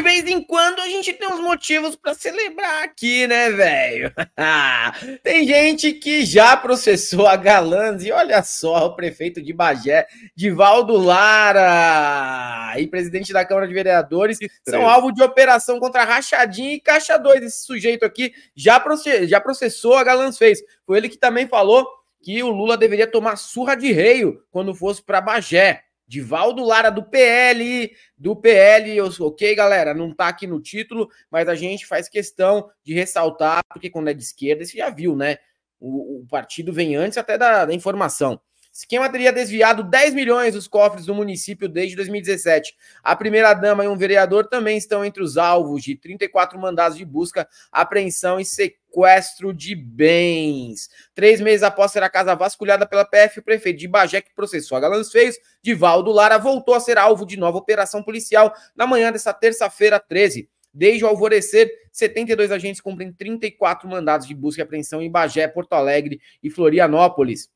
de vez em quando a gente tem uns motivos para celebrar aqui, né, velho? tem gente que já processou a Galãs e olha só, o prefeito de Bagé, Divaldo Lara, e presidente da Câmara de Vereadores, são alvo de operação contra rachadinha e caixa 2. Esse sujeito aqui já processou, já processou a Galãs fez. Foi ele que também falou que o Lula deveria tomar surra de reio quando fosse para Bagé. Divaldo Lara do PL, do PL, ok, galera, não tá aqui no título, mas a gente faz questão de ressaltar, porque quando é de esquerda, você já viu, né? O, o partido vem antes até da, da informação. Esquema teria desviado 10 milhões dos cofres do município desde 2017. A primeira-dama e um vereador também estão entre os alvos de 34 mandados de busca, apreensão e sequestro de bens. Três meses após ser a casa vasculhada pela PF, o prefeito de Bagé, que processou a Galãs Feios, Divaldo Lara, voltou a ser alvo de nova operação policial na manhã desta terça-feira, 13. Desde o alvorecer, 72 agentes cumprem 34 mandados de busca e apreensão em Bagé, Porto Alegre e Florianópolis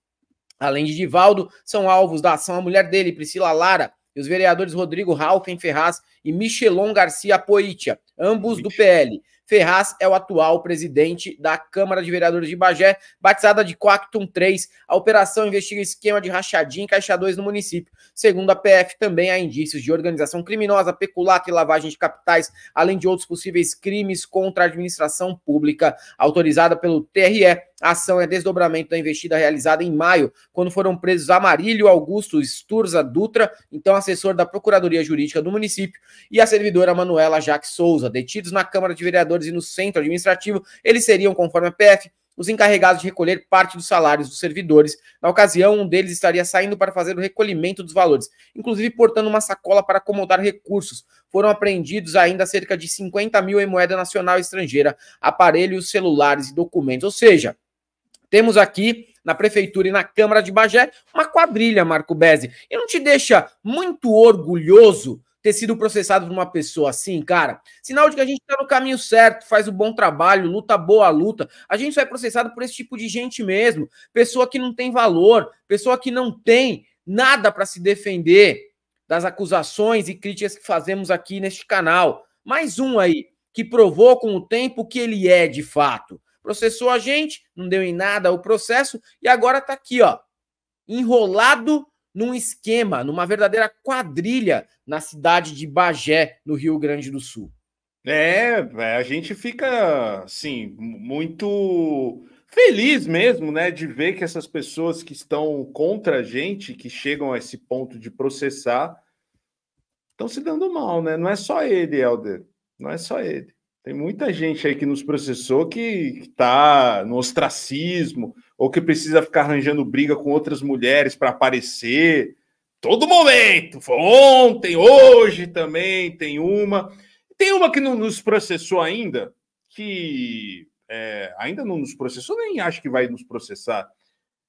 além de Divaldo, são alvos da ação a mulher dele, Priscila Lara, e os vereadores Rodrigo Raufen Ferraz e Michelon Garcia Poitia, ambos do PL. Ferraz é o atual presidente da Câmara de Vereadores de Bagé, batizada de Quactum 3. A operação investiga esquema de rachadinha e 2 no município. Segundo a PF, também há indícios de organização criminosa, peculato e lavagem de capitais, além de outros possíveis crimes contra a administração pública autorizada pelo TRE a ação é desdobramento da investida realizada em maio, quando foram presos Amarílio Augusto Sturza Dutra, então assessor da Procuradoria Jurídica do município, e a servidora Manuela Jaque Souza, detidos na Câmara de Vereadores e no Centro Administrativo. Eles seriam, conforme a PF, os encarregados de recolher parte dos salários dos servidores. Na ocasião, um deles estaria saindo para fazer o recolhimento dos valores, inclusive portando uma sacola para acomodar recursos. Foram apreendidos ainda cerca de 50 mil em moeda nacional e estrangeira, aparelhos, celulares e documentos. Ou seja, temos aqui na Prefeitura e na Câmara de Bagé uma quadrilha, Marco Bezzi. E não te deixa muito orgulhoso ter sido processado por uma pessoa assim, cara? Sinal de que a gente está no caminho certo, faz o um bom trabalho, luta boa luta. A gente só é processado por esse tipo de gente mesmo. Pessoa que não tem valor, pessoa que não tem nada para se defender das acusações e críticas que fazemos aqui neste canal. Mais um aí que provou com o tempo que ele é de fato processou a gente, não deu em nada o processo e agora está aqui, ó, enrolado num esquema, numa verdadeira quadrilha na cidade de Bagé, no Rio Grande do Sul. É, é a gente fica assim muito feliz mesmo, né, de ver que essas pessoas que estão contra a gente, que chegam a esse ponto de processar, estão se dando mal, né? Não é só ele, Helder. Não é só ele. Tem muita gente aí que nos processou que está no ostracismo ou que precisa ficar arranjando briga com outras mulheres para aparecer. Todo momento, ontem, hoje também tem uma. Tem uma que não nos processou ainda, que é, ainda não nos processou, nem acho que vai nos processar.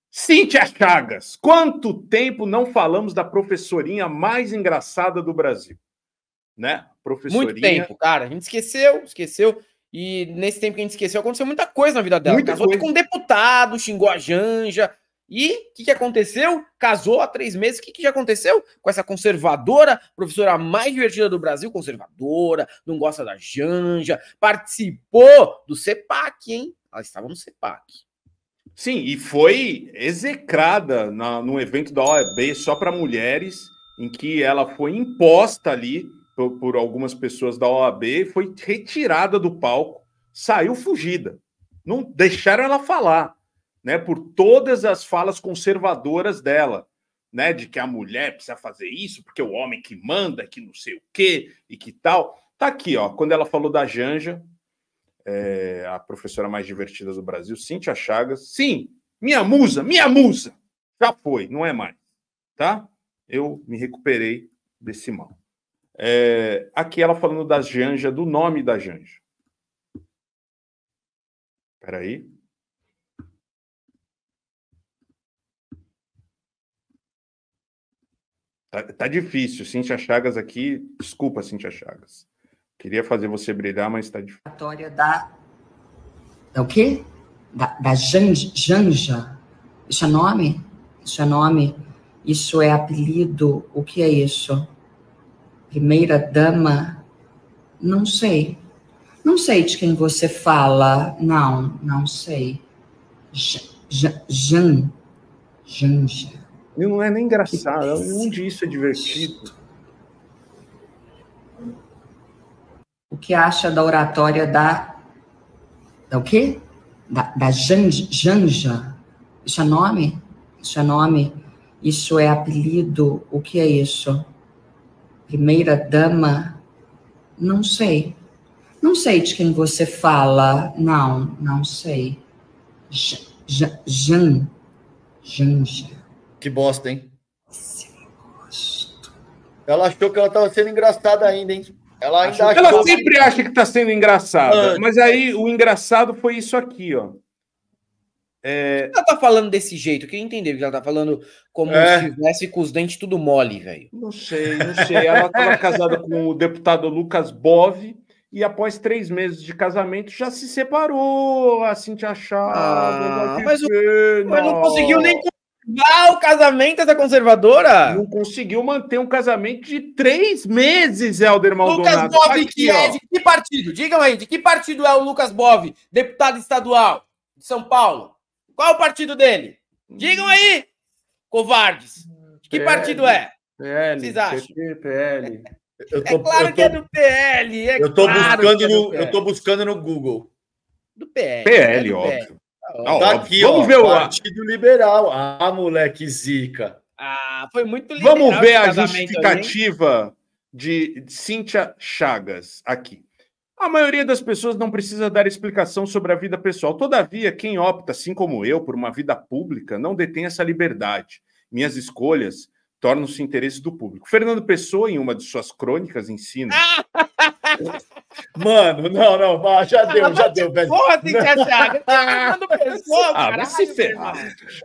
Cíntia Chagas, quanto tempo não falamos da professorinha mais engraçada do Brasil? né? Professorinha. Muito tempo, cara. A gente esqueceu, esqueceu. E nesse tempo que a gente esqueceu, aconteceu muita coisa na vida dela. Muita Casou coisa. com um deputado, xingou a Janja. E o que, que aconteceu? Casou há três meses. O que, que já aconteceu com essa conservadora, professora mais divertida do Brasil? Conservadora, não gosta da Janja, participou do CEPAC, hein? Ela estava no CEPAC. Sim, e foi execrada na, num evento da OAB só para mulheres, em que ela foi imposta ali por, por algumas pessoas da OAB, foi retirada do palco, saiu fugida. Não deixaram ela falar, né? Por todas as falas conservadoras dela. Né, de que a mulher precisa fazer isso, porque é o homem que manda, que não sei o quê e que tal. Tá aqui, ó, quando ela falou da Janja, é, a professora mais divertida do Brasil, Cíntia Chagas. Sim, minha musa, minha musa! Já foi, não é mais. Tá? Eu me recuperei desse mal. É, aqui ela falando da Janja, do nome da Janja. Espera aí. Tá, tá, difícil, Cintia Chagas aqui. Desculpa, Cintia Chagas. Queria fazer você brilhar, mas está difícil. Relatório da. Da o quê? Da, da Janja, Janja? Isso é nome? Isso é nome? Isso é apelido? O que é isso? primeira dama, não sei. Não sei de quem você fala, não, não sei. Jan, Jan, Jan. Não é nem engraçado, onde isso é divertido. O que acha da oratória da. da o quê? Da, da Janja? Janja? Isso é nome? Isso é nome? Isso é apelido? O que é isso? primeira dama, não sei. Não sei de quem você fala, não, não sei. Jan, Jan, Janja. Que bosta, hein? Ela achou que ela estava sendo engraçada ainda, hein? Ela, ainda achou... ela sempre acha que está sendo engraçada, ah. mas aí o engraçado foi isso aqui, ó. É... Ela tá falando desse jeito, quem entendeu? entender, ela tá falando como é... se estivesse com os dentes tudo mole, velho. Não sei, não sei. Ela tava casada com o deputado Lucas Bove e após três meses de casamento já se separou, assim te achar. Ah, mas, o... mas não conseguiu nem ah, o casamento da conservadora? Não conseguiu manter um casamento de três meses, Helder Maldonado. Lucas Bove, que é ó. é de que partido? Digam aí, de que partido é o Lucas Bove, deputado estadual de São Paulo? Qual o partido dele? Digam aí, covardes. De que PL, partido é? PL, Vocês acham? PT, PL. É tô, é, é claro tô, que é do PL. É eu estou claro buscando, no, eu tô buscando no Google. Do PL. PL, é do óbvio. PL. tá, tá óbvio. Tá aqui, Vamos ó, ver o Partido Liberal. Ah, moleque, zica. Ah, foi muito liberal. Vamos ver a justificativa ali, de Cíntia Chagas aqui. A maioria das pessoas não precisa dar explicação sobre a vida pessoal. Todavia, quem opta, assim como eu, por uma vida pública, não detém essa liberdade. Minhas escolhas tornam-se interesses do público. Fernando Pessoa, em uma de suas crônicas, ensina. Mano, não, não, já deu, já deu, velho. Porra, tem que achar. Fernando Pessoa, ah, caralho. Se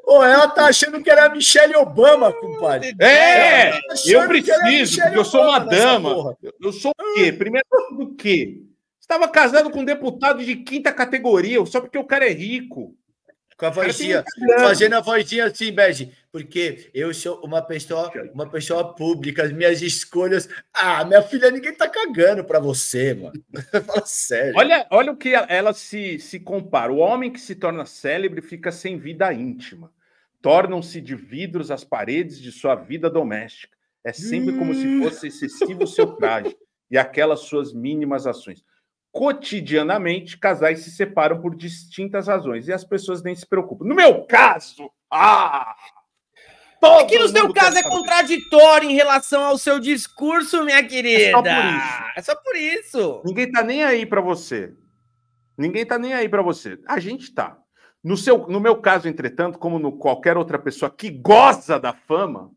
ela tá achando que era a Michelle Obama, compadre. É, tá eu preciso, porque eu sou uma dama. Eu sou o quê? Primeiro do quê? Tava casado com um deputado de quinta categoria, só porque o cara é rico. Com a vozinha, fazendo a vozinha assim, Bege, porque eu sou uma pessoa, uma pessoa pública, as minhas escolhas. Ah, minha filha, ninguém tá cagando para você, mano. Fala sério. Olha, olha o que ela se, se compara. O homem que se torna célebre fica sem vida íntima. Tornam-se de vidros as paredes de sua vida doméstica. É sempre como se hum. fosse excessivo o seu traje e aquelas suas mínimas ações cotidianamente casais se separam por distintas razões e as pessoas nem se preocupam. No meu caso, ah! Todo que no seu caso é contraditório em relação ao seu discurso, minha querida. É só por isso. É só por isso. Ninguém tá nem aí para você. Ninguém tá nem aí para você. A gente tá. No, seu, no meu caso, entretanto, como no qualquer outra pessoa que goza da fama,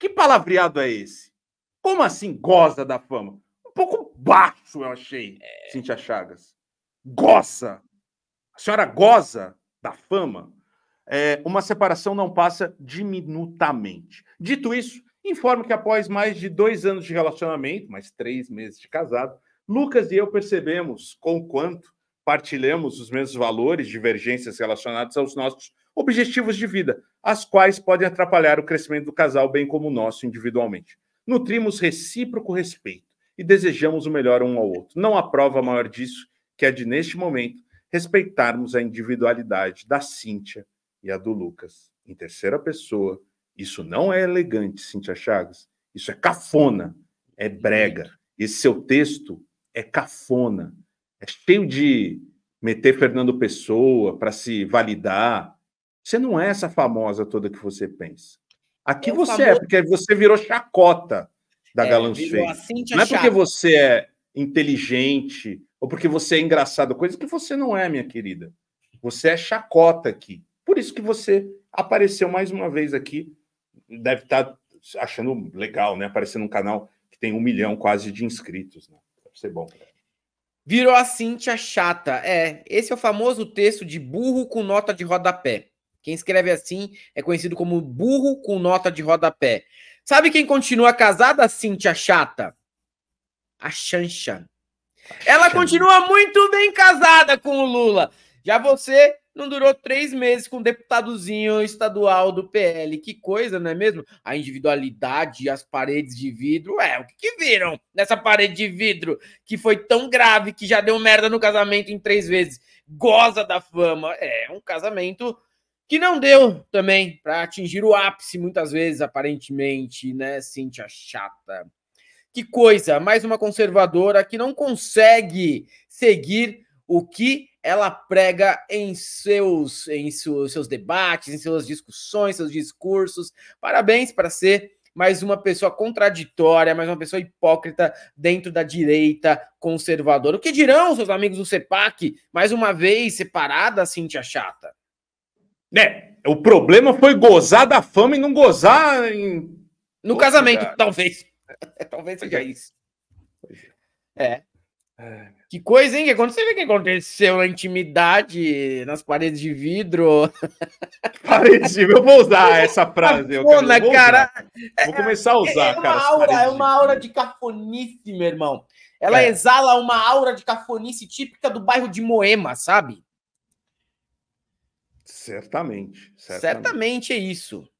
que palavreado é esse? Como assim goza da fama? pouco baixo, eu achei, é... Cintia Chagas. Goza! A senhora goza da fama? É, uma separação não passa diminutamente. Dito isso, informo que após mais de dois anos de relacionamento, mais três meses de casado, Lucas e eu percebemos com quanto partilhamos os mesmos valores, divergências relacionadas aos nossos objetivos de vida, as quais podem atrapalhar o crescimento do casal, bem como o nosso individualmente. Nutrimos recíproco respeito e desejamos o melhor um ao outro. Não há prova maior disso que a de, neste momento, respeitarmos a individualidade da Cíntia e a do Lucas. Em terceira pessoa, isso não é elegante, Cíntia Chagas. Isso é cafona, é brega. Esse seu texto é cafona, é cheio de meter Fernando Pessoa para se validar. Você não é essa famosa toda que você pensa. Aqui é você é, famoso... é, porque você virou chacota da é, Galan Não é porque você é inteligente ou porque você é engraçado, coisa que você não é, minha querida. Você é chacota aqui. Por isso que você apareceu mais uma vez aqui. Deve estar tá achando legal, né? Aparecer num canal que tem um milhão quase de inscritos. Né? Deve ser bom. Virou a Cintia chata. É, esse é o famoso texto de burro com nota de rodapé. Quem escreve assim é conhecido como burro com nota de rodapé. Sabe quem continua casada, Cintia Chata? A Xanxan. Ela continua muito bem casada com o Lula. Já você não durou três meses com um deputadozinho estadual do PL. Que coisa, não é mesmo? A individualidade e as paredes de vidro. É, o que, que viram nessa parede de vidro que foi tão grave que já deu merda no casamento em três vezes? Goza da fama. É, um casamento que não deu também para atingir o ápice, muitas vezes, aparentemente, né, Cintia Chata? Que coisa, mais uma conservadora que não consegue seguir o que ela prega em seus, em seus, seus debates, em suas discussões, seus discursos. Parabéns para ser mais uma pessoa contraditória, mais uma pessoa hipócrita dentro da direita conservadora. O que dirão seus amigos do CEPAC, mais uma vez separada, Cintia Chata? Né? O problema foi gozar da fama e não gozar em... No Poxa, casamento, cara. talvez. talvez seja é. isso. É. é. é que coisa, hein? Que aconteceu? O que aconteceu na intimidade, nas paredes de vidro? Paredes de vidro. Eu vou usar é essa frase. Eu eu cara. Vou começar a é, usar, é, uma cara. Aura, é uma aura de cafonice, meu irmão. Ela é. exala uma aura de cafonice típica do bairro de Moema, sabe? Certamente, certamente. Certamente é isso.